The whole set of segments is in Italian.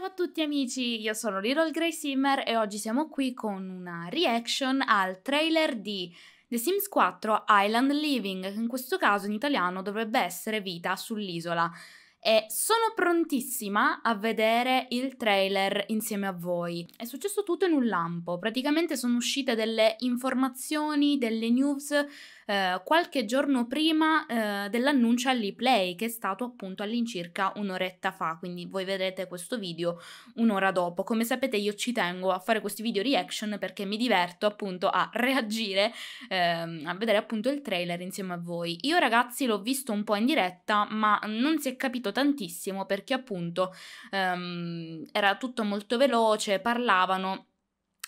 Ciao a tutti amici, io sono Little Grey Simmer e oggi siamo qui con una reaction al trailer di The Sims 4 Island Living, che in questo caso in italiano dovrebbe essere Vita sull'isola. E sono prontissima a vedere il trailer insieme a voi. È successo tutto in un lampo, praticamente sono uscite delle informazioni, delle news eh, qualche giorno prima eh, dell'annuncio all'e-play che è stato appunto all'incirca un'oretta fa, quindi voi vedrete questo video un'ora dopo. Come sapete io ci tengo a fare questi video reaction perché mi diverto appunto a reagire, ehm, a vedere appunto il trailer insieme a voi. Io ragazzi l'ho visto un po' in diretta ma non si è capito tantissimo perché appunto ehm, era tutto molto veloce, parlavano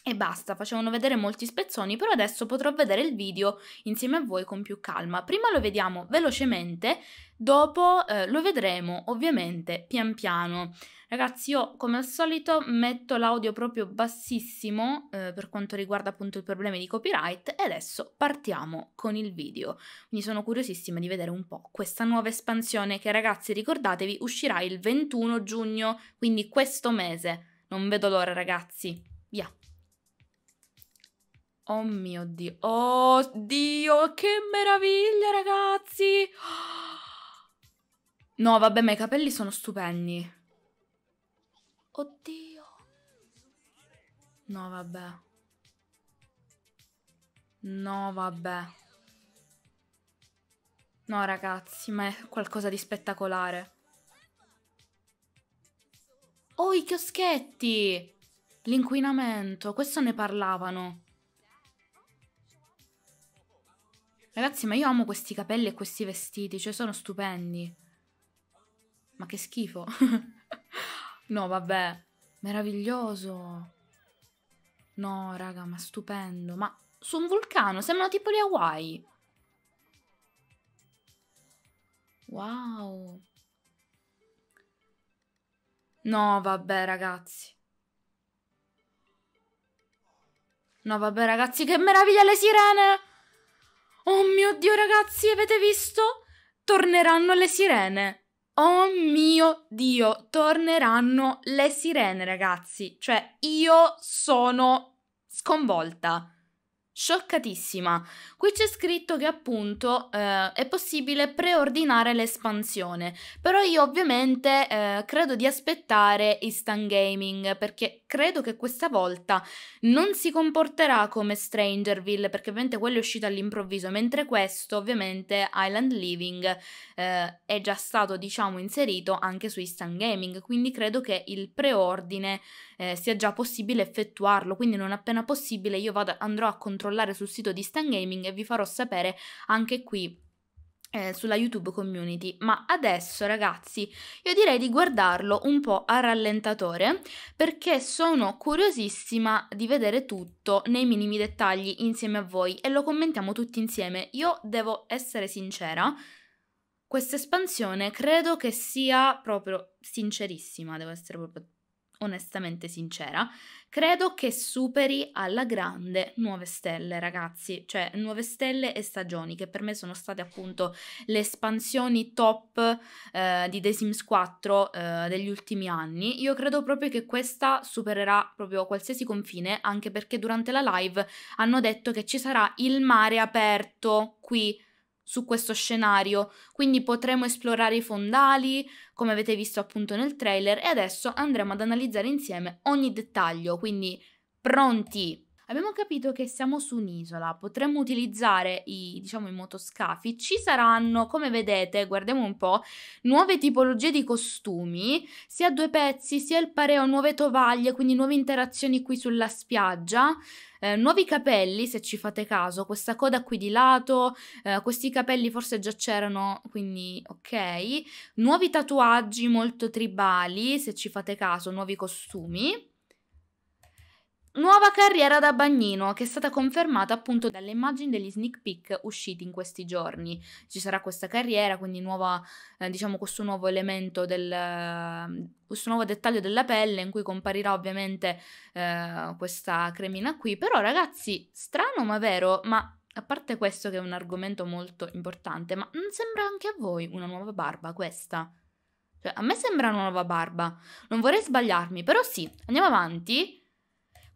e basta, facevano vedere molti spezzoni, però adesso potrò vedere il video insieme a voi con più calma. Prima lo vediamo velocemente, dopo eh, lo vedremo ovviamente pian piano. Ragazzi, io come al solito metto l'audio proprio bassissimo eh, per quanto riguarda appunto il problema di copyright e adesso partiamo con il video. Mi sono curiosissima di vedere un po' questa nuova espansione che ragazzi ricordatevi uscirà il 21 giugno, quindi questo mese. Non vedo l'ora ragazzi. Via! Oh mio Dio. Oh Dio, che meraviglia ragazzi. No, vabbè, ma i capelli sono stupendi. Oddio. No, vabbè. No, vabbè. No, ragazzi, ma è qualcosa di spettacolare. Oh, i chioschetti! L'inquinamento, questo ne parlavano. Ragazzi, ma io amo questi capelli e questi vestiti, cioè sono stupendi. Ma che schifo. no, vabbè. Meraviglioso. No, raga, ma stupendo. Ma su un vulcano, sembrano tipo le Hawaii. Wow. No, vabbè, ragazzi. No, vabbè, ragazzi, che meraviglia le sirene! Oh mio Dio, ragazzi, avete visto? Torneranno le sirene. Oh mio Dio, torneranno le sirene, ragazzi. Cioè, io sono sconvolta. Scioccatissima. Qui c'è scritto che appunto eh, è possibile preordinare l'espansione, però io ovviamente eh, credo di aspettare Instant Gaming perché credo che questa volta non si comporterà come Strangerville perché ovviamente quello è uscito all'improvviso, mentre questo ovviamente Island Living eh, è già stato diciamo inserito anche su Instant Gaming, quindi credo che il preordine eh, sia già possibile effettuarlo, quindi non appena possibile io vado, andrò a controllare controllare sul sito di Stan Gaming e vi farò sapere anche qui eh, sulla YouTube community. Ma adesso, ragazzi, io direi di guardarlo un po' a rallentatore perché sono curiosissima di vedere tutto nei minimi dettagli insieme a voi e lo commentiamo tutti insieme. Io devo essere sincera. Questa espansione credo che sia proprio sincerissima, devo essere proprio onestamente sincera, credo che superi alla grande Nuove Stelle, ragazzi, cioè Nuove Stelle e Stagioni, che per me sono state appunto le espansioni top eh, di The Sims 4 eh, degli ultimi anni. Io credo proprio che questa supererà proprio qualsiasi confine, anche perché durante la live hanno detto che ci sarà il mare aperto qui su questo scenario, quindi potremo esplorare i fondali, come avete visto appunto nel trailer, e adesso andremo ad analizzare insieme ogni dettaglio, quindi pronti abbiamo capito che siamo su un'isola, potremmo utilizzare i, diciamo, i motoscafi, ci saranno, come vedete, guardiamo un po', nuove tipologie di costumi, sia due pezzi, sia il pareo, nuove tovaglie, quindi nuove interazioni qui sulla spiaggia. Eh, nuovi capelli, se ci fate caso, questa coda qui di lato, eh, questi capelli forse già c'erano, quindi ok. Nuovi tatuaggi molto tribali, se ci fate caso, nuovi costumi. Nuova carriera da bagnino che è stata confermata appunto dalle immagini degli sneak peek usciti in questi giorni. Ci sarà questa carriera, quindi nuova, eh, diciamo questo nuovo elemento del, eh, questo nuovo dettaglio della pelle in cui comparirà ovviamente eh, questa cremina qui. Però ragazzi, strano ma vero, ma a parte questo che è un argomento molto importante, ma non sembra anche a voi una nuova barba questa? Cioè, a me sembra una nuova barba. Non vorrei sbagliarmi, però sì, andiamo avanti.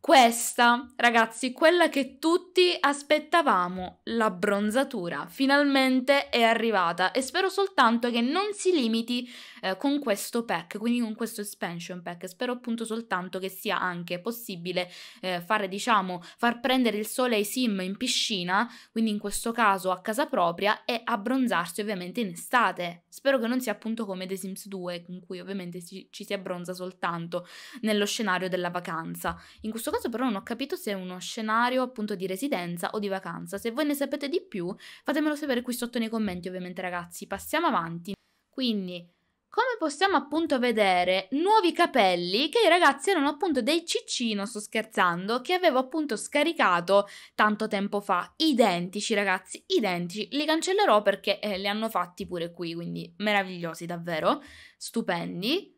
Questa, ragazzi, quella che tutti aspettavamo, la bronzatura, finalmente è arrivata e spero soltanto che non si limiti eh, con questo pack, quindi con questo expansion pack. Spero appunto soltanto che sia anche possibile eh, fare, diciamo, far prendere il sole ai sim in piscina, quindi in questo caso a casa propria, e abbronzarsi ovviamente in estate. Spero che non sia appunto come The Sims 2, in cui ovviamente ci, ci si abbronza soltanto nello scenario della vacanza. In questo caso però non ho capito se è uno scenario appunto di residenza o di vacanza. Se voi ne sapete di più, fatemelo sapere qui sotto nei commenti ovviamente ragazzi. Passiamo avanti. Quindi come possiamo appunto vedere, nuovi capelli che i ragazzi erano appunto dei ciccino, sto scherzando, che avevo appunto scaricato tanto tempo fa, identici ragazzi, identici, li cancellerò perché eh, li hanno fatti pure qui, quindi meravigliosi davvero, stupendi.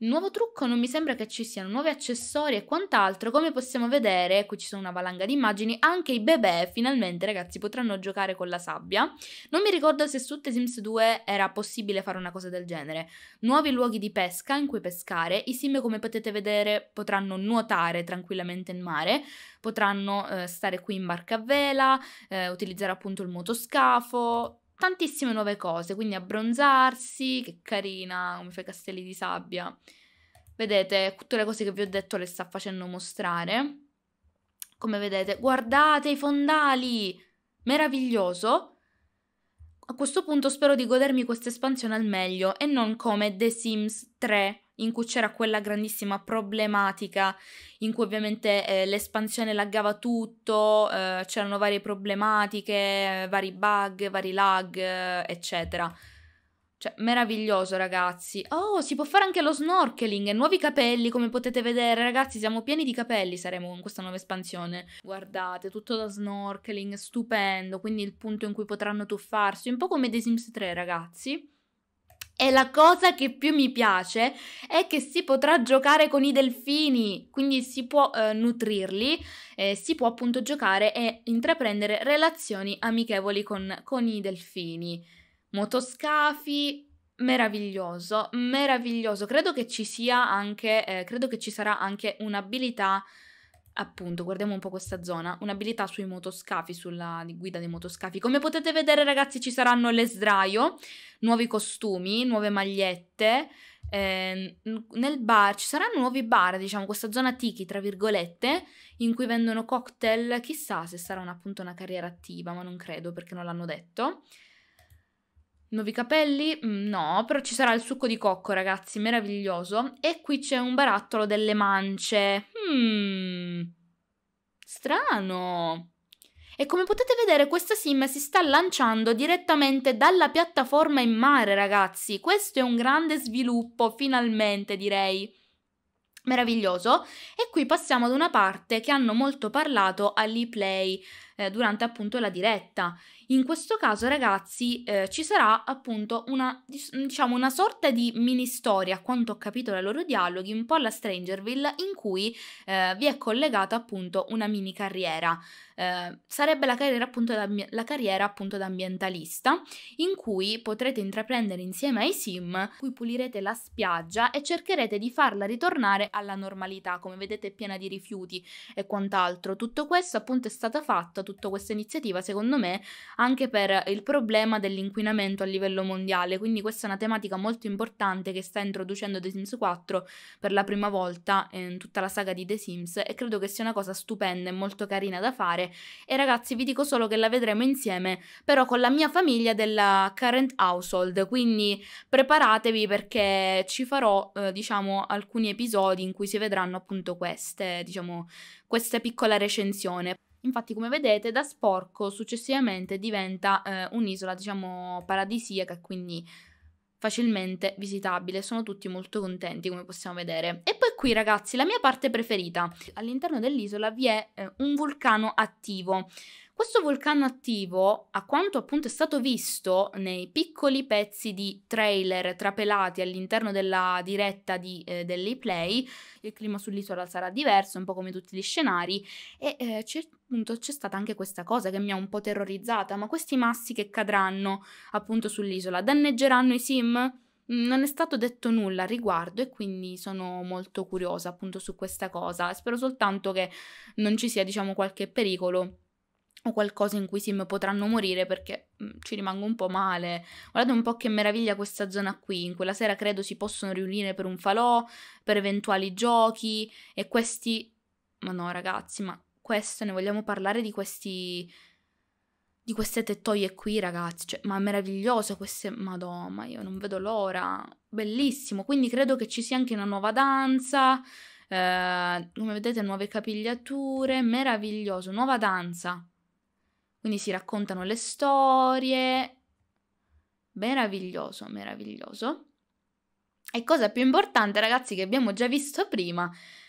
Nuovo trucco, non mi sembra che ci siano nuovi accessori e quant'altro, come possiamo vedere, qui ci sono una valanga di immagini, anche i bebè finalmente ragazzi potranno giocare con la sabbia. Non mi ricordo se su The Sims 2 era possibile fare una cosa del genere. Nuovi luoghi di pesca in cui pescare, i sim come potete vedere potranno nuotare tranquillamente in mare, potranno eh, stare qui in barca a vela, eh, utilizzare appunto il motoscafo, tantissime nuove cose, quindi abbronzarsi, che carina, come fa i castelli di sabbia. Vedete, tutte le cose che vi ho detto le sta facendo mostrare. Come vedete, guardate i fondali! Meraviglioso! A questo punto spero di godermi questa espansione al meglio e non come The Sims 3 in cui c'era quella grandissima problematica in cui ovviamente eh, l'espansione laggava tutto, eh, c'erano varie problematiche, vari bug, vari lag, eccetera. Cioè, meraviglioso ragazzi. Oh, si può fare anche lo snorkeling, nuovi capelli come potete vedere ragazzi, siamo pieni di capelli saremo in questa nuova espansione. Guardate, tutto da snorkeling, stupendo, quindi il punto in cui potranno tuffarsi, un po' come The Sims 3 ragazzi. E la cosa che più mi piace è che si potrà giocare con i delfini, quindi si può eh, nutrirli, eh, si può appunto giocare e intraprendere relazioni amichevoli con, con i delfini. Motoscafi, meraviglioso, meraviglioso. Credo che ci sia anche, eh, credo che ci sarà anche un'abilità appunto, guardiamo un po' questa zona, un'abilità sui motoscafi, sulla guida dei motoscafi. Come potete vedere ragazzi ci saranno le sdraio, nuovi costumi, nuove magliette, eh, nel bar ci saranno nuovi bar, diciamo, questa zona tiki, tra virgolette, in cui vendono cocktail, chissà se sarà un, appunto una carriera attiva, ma non credo perché non l'hanno detto. Nuovi capelli? Mm, no, però ci sarà il succo di cocco, ragazzi, meraviglioso. E qui c'è un barattolo delle mance. Mmm. Strano. E come potete vedere questa sim si sta lanciando direttamente dalla piattaforma in mare, ragazzi. Questo è un grande sviluppo, finalmente direi. Meraviglioso. E qui passiamo ad una parte che hanno molto parlato all'e-play eh, durante appunto la diretta. In questo caso, ragazzi, eh, ci sarà appunto una, diciamo, una sorta di mini storia, a quanto ho capito dai loro dialoghi, un po' alla Strangerville, in cui eh, vi è collegata appunto una mini carriera. Eh, sarebbe la carriera, appunto, da, la carriera appunto da ambientalista, in cui potrete intraprendere insieme ai sim, cui pulirete la spiaggia e cercherete di farla ritornare alla normalità, come vedete è piena di rifiuti e quant'altro. Tutto questo appunto è stata fatta, tutta questa iniziativa secondo me anche per il problema dell'inquinamento a livello mondiale, quindi questa è una tematica molto importante che sta introducendo The Sims 4 per la prima volta in tutta la saga di The Sims e credo che sia una cosa stupenda e molto carina da fare e ragazzi vi dico solo che la vedremo insieme però con la mia famiglia della current household, quindi preparatevi perché ci farò eh, diciamo alcuni episodi in cui si vedranno appunto queste, diciamo, questa piccola recensione. Infatti, come vedete, da sporco successivamente diventa eh, un'isola, diciamo, paradisiaca quindi facilmente visitabile. Sono tutti molto contenti, come possiamo vedere. E poi qui, ragazzi, la mia parte preferita. All'interno dell'isola vi è eh, un vulcano attivo. Questo vulcano attivo, a quanto appunto è stato visto nei piccoli pezzi di trailer trapelati all'interno della diretta di, eh, dell'Eplay, il clima sull'isola sarà diverso, un po' come tutti gli scenari, e eh, c'è, appunto c'è stata anche questa cosa che mi ha un po' terrorizzata, ma questi massi che cadranno appunto sull'isola danneggeranno i sim? Mm, non è stato detto nulla a riguardo e quindi sono molto curiosa appunto su questa cosa. Spero soltanto che non ci sia, diciamo, qualche pericolo o qualcosa in cui sì, potranno morire perché mm, ci rimango un po' male. Guardate un po' che meraviglia questa zona qui. In quella sera credo si possono riunire per un falò, per eventuali giochi e questi... Ma no ragazzi, ma questo ne vogliamo parlare di questi... Di queste tettoie qui, ragazzi, cioè, ma meraviglioso queste, madonna, io non vedo l'ora, bellissimo. Quindi credo che ci sia anche una nuova danza, eh, come vedete, nuove capigliature, meraviglioso, nuova danza quindi si raccontano le storie. Meraviglioso, meraviglioso. E cosa più importante, ragazzi, che abbiamo già visto prima,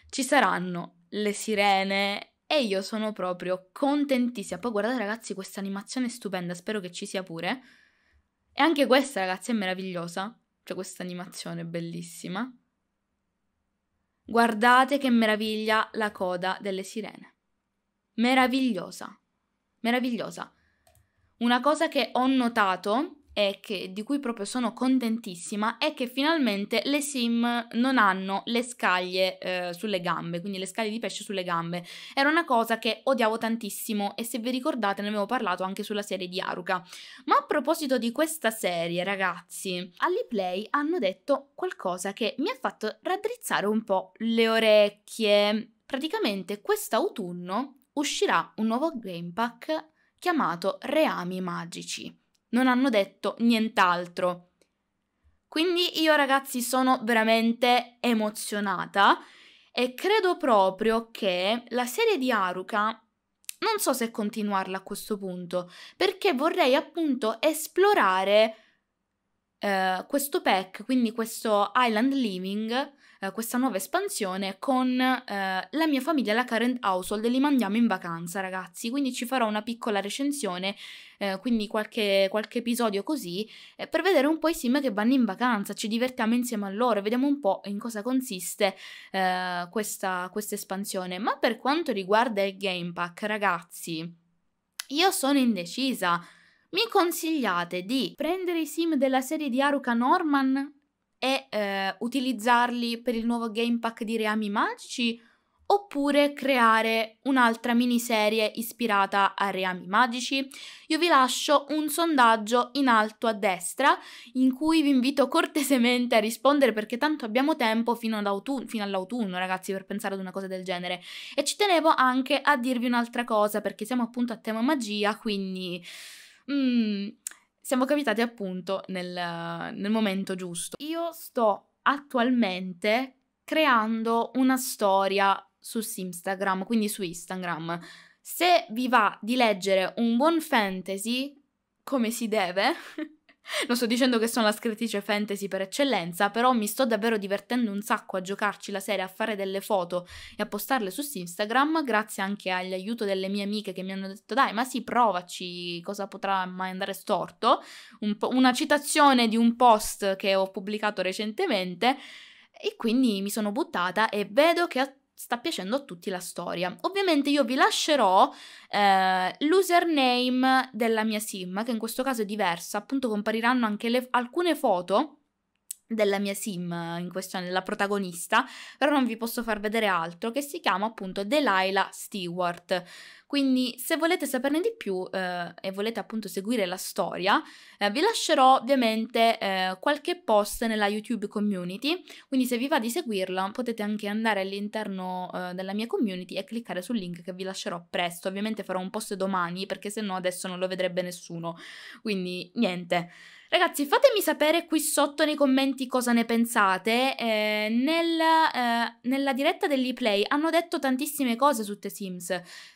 ci saranno le sirene e io sono proprio contentissima. Poi guardate, ragazzi, questa animazione è stupenda, spero che ci sia pure. E anche questa, ragazzi, è meravigliosa. Cioè, questa animazione è bellissima. Guardate che meraviglia la coda delle sirene. Meravigliosa meravigliosa. Una cosa che ho notato e che, di cui proprio sono contentissima è che finalmente le sim non hanno le scaglie eh, sulle gambe, quindi le scaglie di pesce sulle gambe. Era una cosa che odiavo tantissimo e se vi ricordate ne avevo parlato anche sulla serie di Aruka. Ma a proposito di questa serie, ragazzi, all'Iplay hanno detto qualcosa che mi ha fatto raddrizzare un po' le orecchie. Praticamente quest'autunno uscirà un nuovo game pack chiamato Reami Magici. Non hanno detto nient'altro. Quindi io ragazzi sono veramente emozionata e credo proprio che la serie di Aruka non so se continuarla a questo punto, perché vorrei appunto esplorare eh, questo pack, quindi questo island living eh, questa nuova espansione con eh, la mia famiglia, la Current Household, e li mandiamo in vacanza, ragazzi. Quindi ci farò una piccola recensione, eh, quindi qualche, qualche, episodio così, eh, per vedere un po' i sim che vanno in vacanza. Ci divertiamo insieme a loro, vediamo un po' in cosa consiste eh, questa, questa espansione. Ma per quanto riguarda il Game Pack, ragazzi, io sono indecisa. Mi consigliate di prendere i sim della serie di Aruka Norman e eh, utilizzarli per il nuovo game pack di Reami Magici oppure creare un'altra miniserie ispirata a Reami Magici? Io vi lascio un sondaggio in alto a destra in cui vi invito cortesemente a rispondere perché tanto abbiamo tempo fino, fino all'autunno ragazzi per pensare ad una cosa del genere e ci tenevo anche a dirvi un'altra cosa perché siamo appunto a tema magia quindi... Mm, siamo capitati appunto nel, nel momento giusto. Io sto attualmente creando una storia su Instagram, quindi su Instagram. Se vi va di leggere un buon fantasy, come si deve, Non sto dicendo che sono la scrittrice fantasy per eccellenza, però mi sto davvero divertendo un sacco a giocarci la serie, a fare delle foto e a postarle su Instagram, grazie anche all'aiuto delle mie amiche che mi hanno detto dai, ma sì, provaci, cosa potrà mai andare storto? Un una citazione di un post che ho pubblicato recentemente e quindi mi sono buttata e vedo che a sta piacendo a tutti la storia. Ovviamente io vi lascerò eh, l'username della mia sim, che in questo caso è diversa, appunto compariranno anche le, alcune foto della mia sim eh, in questione, la protagonista, però non vi posso far vedere altro, che si chiama appunto Delilah Stewart. Quindi se volete saperne di più eh, e volete appunto seguire la storia, eh, vi lascerò ovviamente eh, qualche post nella YouTube community, quindi se vi va di seguirla potete anche andare all'interno eh, della mia community e cliccare sul link che vi lascerò presto. Ovviamente farò un post domani perché se no adesso non lo vedrebbe nessuno. Quindi niente. Ragazzi, fatemi sapere qui sotto nei commenti cosa ne pensate. Eh, nel, eh, nella diretta dell'e-play hanno detto tantissime cose su The Sims,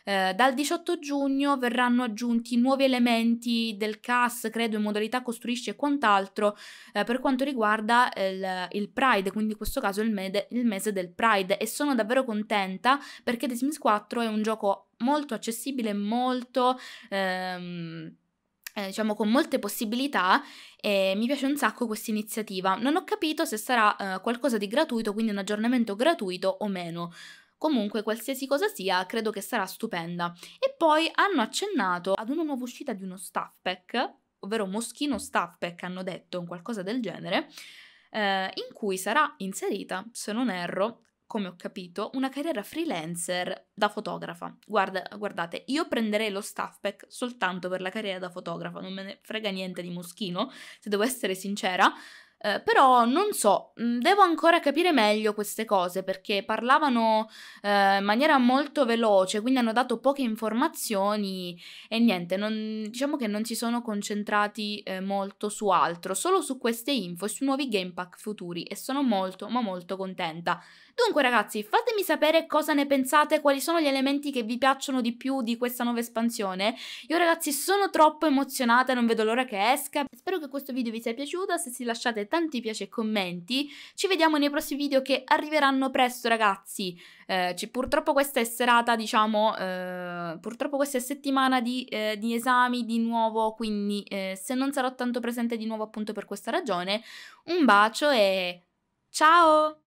eh, dal 18 giugno verranno aggiunti nuovi elementi del CAS, credo in modalità costruisci e quant'altro, eh, per quanto riguarda il, il, Pride, quindi in questo caso il, med- il mese del Pride. E sono davvero contenta perché The Sims 4 è un gioco molto accessibile, molto... Ehm, eh, diciamo con molte possibilità e mi piace un sacco questa iniziativa. Non ho capito se sarà eh, qualcosa di gratuito, quindi un aggiornamento gratuito o meno. Comunque, qualsiasi cosa sia, credo che sarà stupenda. E poi hanno accennato ad una nuova uscita di uno staff pack, ovvero Moschino staff pack, hanno detto, un qualcosa del genere, eh, in cui sarà inserita, se non erro, come ho capito, una carriera freelancer da fotografa. Guarda, guardate, io prenderei lo staff pack soltanto per la carriera da fotografa, non me ne frega niente di Moschino, se devo essere sincera, eh, però non so, mm, devo ancora capire meglio queste cose perché parlavano eh, in maniera molto veloce, quindi hanno dato poche informazioni e niente, non, diciamo che non si sono concentrati eh, molto su altro, solo su queste info e sui nuovi game pack futuri e sono molto ma molto contenta. Dunque ragazzi, fatemi sapere cosa ne pensate, quali sono gli elementi che vi piacciono di più di questa nuova espansione. Io ragazzi sono troppo emozionata, non vedo l'ora che esca. Spero che questo video vi sia piaciuto, se sì lasciate tanti piace e commenti. Ci vediamo nei prossimi video che arriveranno presto, ragazzi. Eh, purtroppo questa è serata, diciamo, eh, purtroppo questa è settimana di, eh, di esami di nuovo, quindi eh, se non sarò tanto presente di nuovo appunto per questa ragione, un bacio e ciao!